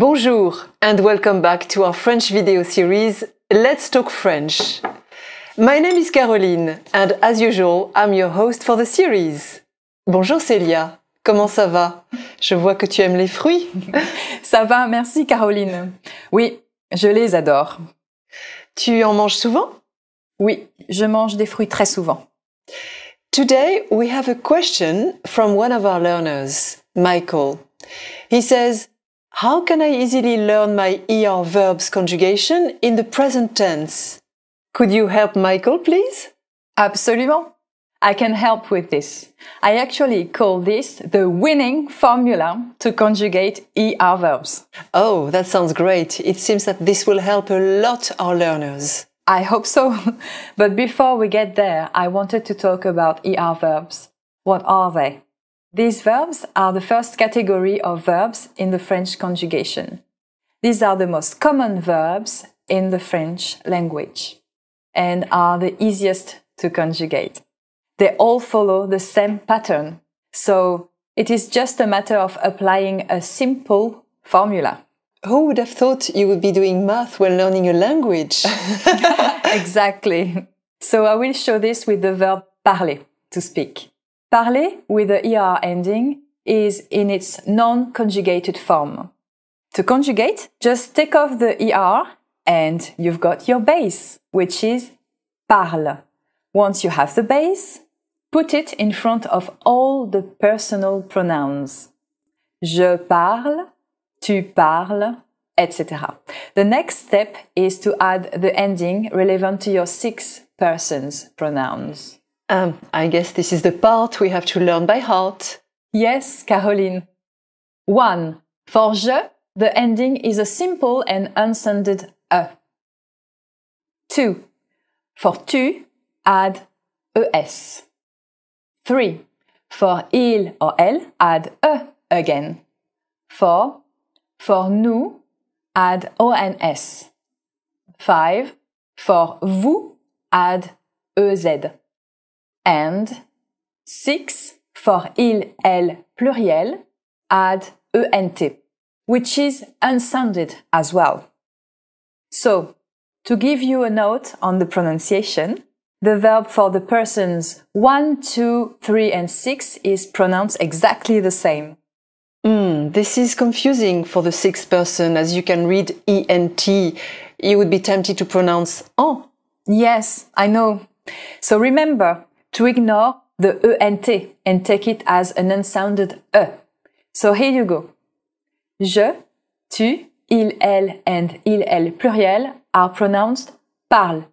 Bonjour and welcome back to our French video series Let's Talk French. My name is Caroline and as usual, I'm your host for the series. Bonjour Célia, comment ça va Je vois que tu aimes les fruits. ça va, merci Caroline. Oui, je les adore. Tu en manges souvent Oui, je mange des fruits très souvent. Today, we have a question from one of our learners, Michael. He says, how can I easily learn my ER verbs conjugation in the present tense? Could you help Michael, please? Absolutely, I can help with this. I actually call this the winning formula to conjugate ER verbs. Oh, that sounds great. It seems that this will help a lot our learners. I hope so. but before we get there, I wanted to talk about ER verbs. What are they? These verbs are the first category of verbs in the French conjugation. These are the most common verbs in the French language and are the easiest to conjugate. They all follow the same pattern, so it is just a matter of applying a simple formula. Who would have thought you would be doing math when learning a language? exactly. So I will show this with the verb parler, to speak. Parler with the ER ending is in its non-conjugated form. To conjugate, just take off the ER and you've got your base, which is parle. Once you have the base, put it in front of all the personal pronouns. Je parle, tu parles, etc. The next step is to add the ending relevant to your six persons pronouns. Um, I guess this is the part we have to learn by heart. Yes, Caroline. 1. For je, the ending is a simple and unsounded e. 2. For tu, add es. 3. For il or elle, add e again. 4. For nous, add ons. 5. For vous, add ez and 6 for il, elle pluriel, add ent, which is unsounded as well. So, to give you a note on the pronunciation, the verb for the persons one, two, three, and 6 is pronounced exactly the same. Mm, this is confusing for the sixth person as you can read ENT. You would be tempted to pronounce en. Yes, I know. So remember, to ignore the ENT and take it as an unsounded E. So here you go. Je, tu, il, elle, and il, elle pluriel are pronounced parle.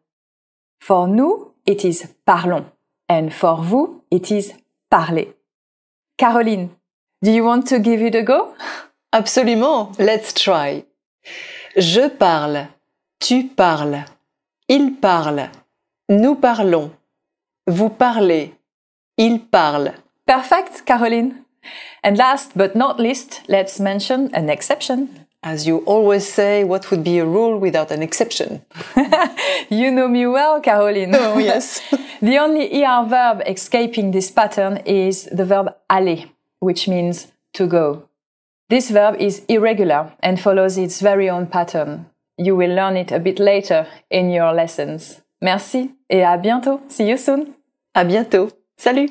For nous, it is parlons. And for vous, it is parler. Caroline, do you want to give it a go? Absolument. Let's try. Je parle. Tu parles. Il parle. Nous parlons. Vous parlez. Il parle. Perfect, Caroline. And last but not least, let's mention an exception. As you always say, what would be a rule without an exception? you know me well, Caroline. Oh, yes. the only ER verb escaping this pattern is the verb aller, which means to go. This verb is irregular and follows its very own pattern. You will learn it a bit later in your lessons. Merci et à bientôt. See you soon. À bientôt. Salut